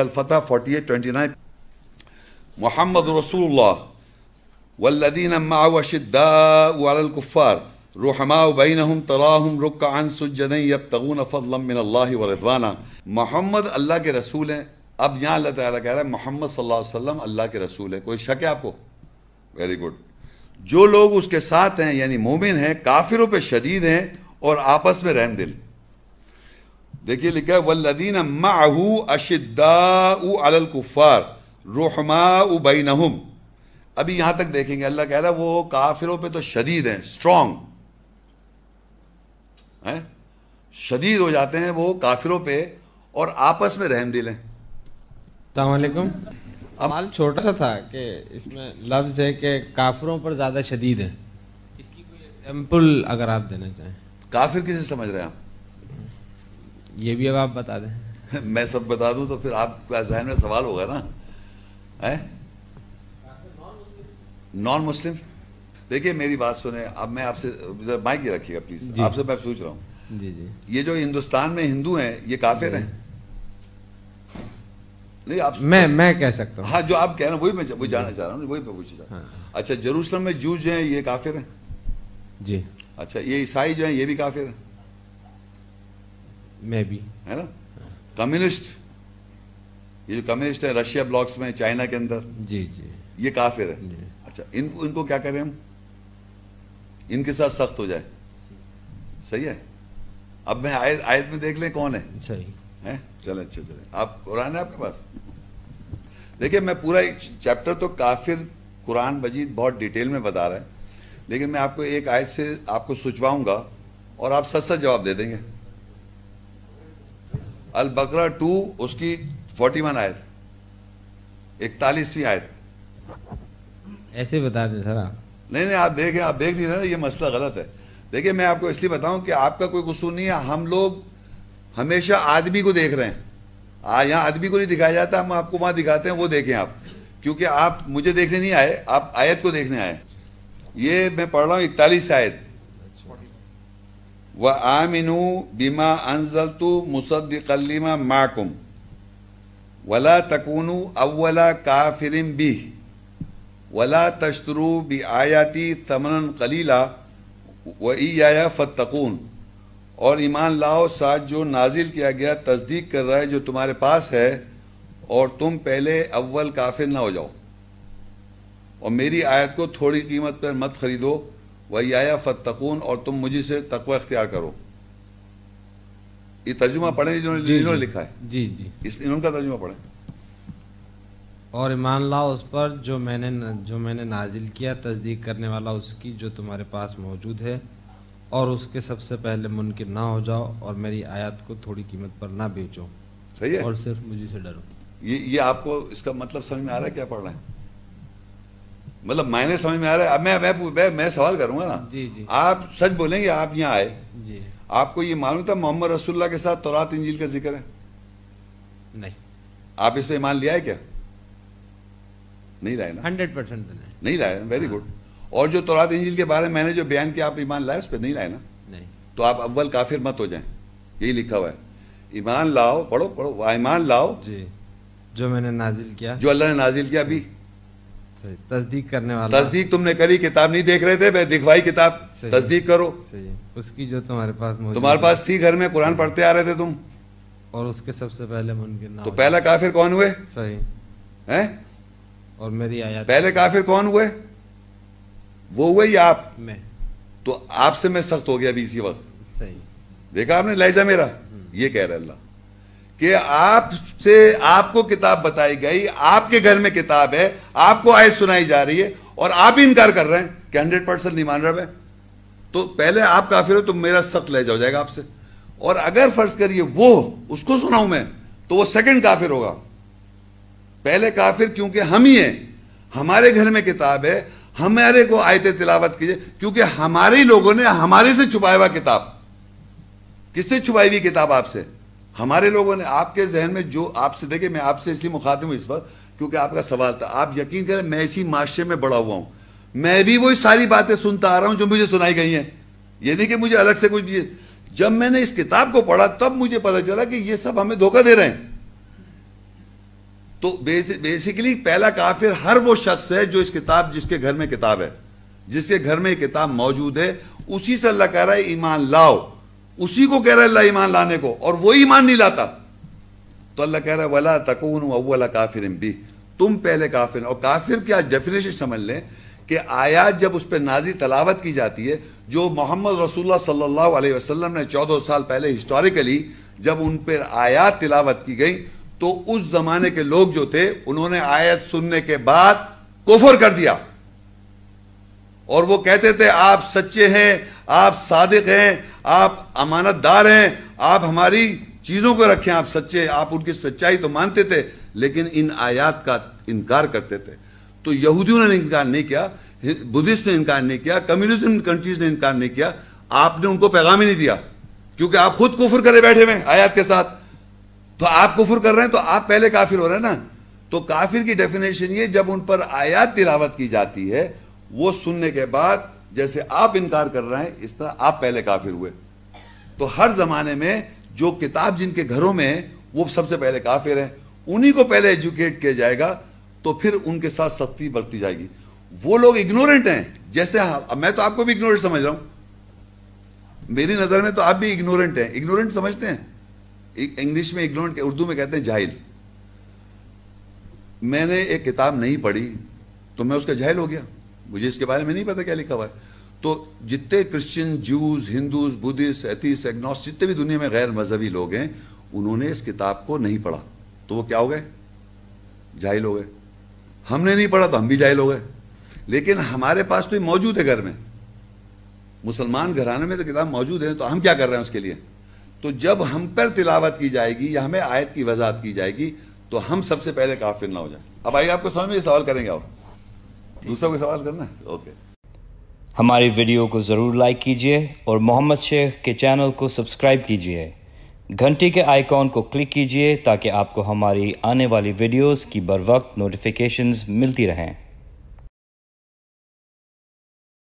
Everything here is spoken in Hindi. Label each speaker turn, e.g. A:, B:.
A: الفتح 48-29 محمد رسول الله والذين معه شداء على الكفار رحماء بينهم تراهم ركعا سجدا يبتغون فضلا من الله ورضوانا मोहम्मद के रसूल हैं अब यहाँ अल्लाह ताला मोहम्मद अल्लाह के रसूल है कोई शक है आपको वेरी गुड जो लोग उसके साथ हैं यानी मोमिन हैं काफिरों पे शदीद हैं और आपस में रहम दिल देखिए लिखा है वल्लदीन माहू अशिद्दा कुफ़ार उबई नहुम अभी यहां तक देखेंगे अल्लाह कह रहा है वो काफिरों पे तो शदीद हैं स्ट्रांग है? शदीद हो जाते हैं वो काफिरों पे और आपस में रहम दिल है अमाल छोटा सा था कि इसमें लफ्ज़ है कि काफिरों पर ज़्यादा शदीद है इसकी कोई एग्जाम्पल अगर आप देना चाहें काफिर किसे समझ रहे हैं आप ये भी अब आप बता दें मैं सब बता दूं तो फिर आपका जहन में सवाल होगा ना है नॉन मुस्लिम देखिए मेरी बात सुने अब मैं आपसे माइक ही रखिएगा प्लीज आपसे मैं सोच रहा हूँ ये जो हिंदुस्तान में हिंदू हैं ये काफिर हैं नहीं आप मैं मैं कह सकता हूँ हाँ जो आप कह रहे हैं वही मैं वही जाना चाह रहा हूँ वही मैं पूछना चाह रहा हाँ। अच्छा जरूसलम में जूज हैं ये काफिर हैं जी अच्छा ये ईसाई जो हैं ये भी काफिर हैं है ना कम्युनिस्ट ये जो कम्युनिस्ट है रशिया ब्लॉक्स में चाइना के अंदर जी जी ये काफिर है अच्छा इनको इनको क्या करें हम इनके साथ सख्त हो जाए सही है अब मैं आयत आयत में देख लें कौन है सही है चले अच्छा चले आप कुरान है आपके पास देखिए मैं पूरा एक चैप्टर तो काफिर कुरान मजीद बहुत डिटेल में बता रहा है लेकिन मैं आपको एक आयत से आपको सुचवाऊंगा और आप सच सच जवाब दे देंगे अल बकरा टू उसकी फोर्टी वन आयत इकतालीसवीं आयत ऐसे बता दें सर आप नहीं नहीं आप देखें आप देख लीजिए ना ये मसला गलत है देखिए मैं आपको इसलिए बताऊं कि आपका कोई कसूर नहीं है हम लोग हमेशा आदमी को देख रहे हैं आ यहाँ आदमी को नहीं दिखाया जाता हम आपको वहाँ दिखाते हैं वो देखें आप क्योंकि आप मुझे देखने नहीं आए आप आयत को देखने आए ये मैं पढ़ रहा हूँ इकतालीस आयत व आमिनु बिमा अनजल तो मुसद्दिकलिमा माकुम वला तकुनु अवला काफिरम बी वला तश्तरु बी आयाती तमन कलीला व आया फ़तकून और ईमान लाओ साथ जो नाजिल किया गया तस्दीक कर रहा है जो तुम्हारे पास है और तुम पहले अव्वल काफिर ना हो जाओ और मेरी आयत को थोड़ी कीमत पर मत खरीदो वया फ़तकून और तुम मुझे से तकवा अख्तियार करो ये तर्जुमा पढ़े जिन्होंने लिखा है जी जी इस इनका तर्जुमा पढ़े और ईमान लाओ उस पर जो मैंने जो मैंने नाजिल किया तस्दीक करने वाला उसकी जो तुम्हारे पास मौजूद है और उसके सबसे पहले मुनकिन ना हो जाओ और मेरी आयत को थोड़ी कीमत पर ना बेचो सही है और सिर्फ मुझे से डरो ये ये आपको इसका मतलब समझ में आ रहा है क्या पढ़ रहा है मतलब मायने समझ में आ रहा है अब मैं मैं मैं, मैं सवाल करूंगा ना जी जी आप सच बोलेंगे आप यहाँ आए जी आपको ये मालूम था मोहम्मद रसुल्ला के साथ तौरात इंजील का जिक्र है नहीं आप इस पर ईमान लिया है क्या नहीं लाए ना हंड्रेड परसेंट तो नहीं लाए वेरी गुड हाँ। और जो तौरात इंजील के बारे में मैंने जो बयान किया आप ईमान लाए उस पर नहीं लाए ना नहीं तो आप अव्वल काफिर मत हो जाए यही लिखा हुआ है ईमान लाओ पढ़ो पढ़ो ईमान लाओ जी जो मैंने नाजिल किया जो अल्लाह ने नाजिल किया अभी तस्दीक करने वाला तस्दीक तुमने करी किताब नहीं देख रहे थे मैं दिखवाई किताब तस्दीक करो उसकी जो तुम्हारे पास तुम्हारे पास थी घर में कुरान पढ़ते आ रहे थे तुम और उसके सबसे पहले मुनकिन तो पहला काफिर कौन हुए सही हैं और मेरी आया पहले काफिर कौन हुए वो हुए ही आप मैं तो आपसे मैं सख्त हो गया अभी इसी वक्त सही देखा आपने लहजा मेरा हम्म। ये कह रहा है अल्लाह कि आपसे आपको किताब बताई गई आपके घर में किताब है आपको आय सुनाई जा रही है और आप ही इनकार कर रहे हैं कि हंड्रेड परसेंट नहीं मान रहा मैं तो पहले आप काफिर हो तो मेरा सख्त ले जाओ जाएगा आपसे और अगर फर्ज करिए वो उसको सुनाऊ मैं तो वो सेकंड काफिर होगा पहले काफिर क्योंकि हम ही हैं हमारे घर में किताब है हमारे को आयत तिलावत कीजिए क्योंकि हमारे लोगों ने हमारे से छुपाया हुआ किताब किससे छुपाई हुई किताब आपसे हमारे लोगों ने आपके जहन में जो आपसे देखे मैं आपसे इसलिए मुखातिब हूँ इस बार क्योंकि आपका सवाल था आप यकीन करें मैं इसी माशरे में बड़ा हुआ हूँ मैं भी वही सारी बातें सुनता आ रहा हूँ जो मुझे सुनाई गई हैं ये नहीं कि मुझे अलग से कुछ जब मैंने इस किताब को पढ़ा तब मुझे पता चला कि ये सब हमें धोखा दे रहे हैं तो बेसिकली पहला काफिर हर वो शख्स है जो इस किताब जिसके घर में किताब है जिसके घर में किताब मौजूद है उसी से अल्लाह कह रहा है ईमान लाओ उसी को कह रहा है अल्लाह ईमान लाने को और वो ईमान नहीं लाता तो अल्लाह कह रहा है वला तकून अव्वला काफिर भी तुम पहले काफिर और काफिर आज डेफिनेशन समझ लें कि आयात जब उस पर नाजी तलावत की जाती है जो मोहम्मद रसूल सल्लल्लाहु अलैहि वसल्लम ने चौदह साल पहले हिस्टोरिकली जब उन पर आयात तिलावत की गई तो उस जमाने के लोग जो थे उन्होंने आयत सुनने के बाद कुफर कर दिया और वो कहते थे आप सच्चे हैं आप सादिक हैं आप अमानतदार हैं आप हमारी चीज़ों को रखें आप सच्चे आप उनकी सच्चाई तो मानते थे लेकिन इन आयात का इनकार करते थे तो यहूदियों ने इनकार नहीं किया बुद्धिस्ट ने इनकार नहीं किया कम्युनिज्म कंट्रीज ने इनकार नहीं किया आपने उनको पैगाम ही नहीं दिया क्योंकि आप खुद कुफर करे बैठे हुए आयात के साथ तो आप कुफर कर रहे हैं तो आप पहले काफिर हो रहे हैं ना तो काफिर की डेफिनेशन ये जब उन पर आयात तिलावत की जाती है वो सुनने के बाद जैसे आप इनकार कर रहे हैं इस तरह आप पहले काफिर हुए तो हर जमाने में जो किताब जिनके घरों में है वो सबसे पहले काफिर हैं उन्हीं को पहले एजुकेट किया जाएगा तो फिर उनके साथ सख्ती बरती जाएगी वो लोग इग्नोरेंट हैं जैसे हाँ, मैं तो आपको भी इग्नोरेंट समझ रहा हूं मेरी नज़र में तो आप भी इग्नोरेंट हैं इग्नोरेंट समझते हैं इंग्लिश में इग्नोरेंट उर्दू में कहते हैं जाहिल मैंने एक किताब नहीं पढ़ी तो मैं उसका जाहिल हो गया मुझे इसके बारे में नहीं पता क्या लिखा हुआ है तो जितने Christian Jews Hindus Buddhist atheists agnostics जितने भी दुनिया में गैर मजहबी लोग हैं उन्होंने इस किताब को नहीं पढ़ा तो वो क्या हो गए जाहिल हो गए हमने नहीं पढ़ा तो हम भी जाहिल हो गए लेकिन हमारे पास तो मौजूद है घर में मुसलमान घराने में तो किताब मौजूद है तो हम क्या कर रहे हैं उसके लिए तो जब हम पर तिलावत की जाएगी या हमें आयत की वजाहत की जाएगी तो हम सबसे पहले काफिल ना हो जाए अब आइए आपको समझ में सवाल करेंगे और दूसरा कोई सवाल करना है ओके हमारी वीडियो को ज़रूर लाइक कीजिए और मोहम्मद शेख के चैनल को सब्सक्राइब कीजिए घंटी के आइकॉन को क्लिक कीजिए ताकि आपको हमारी आने वाली वीडियोस की बर वक्त नोटिफिकेशंस मिलती रहें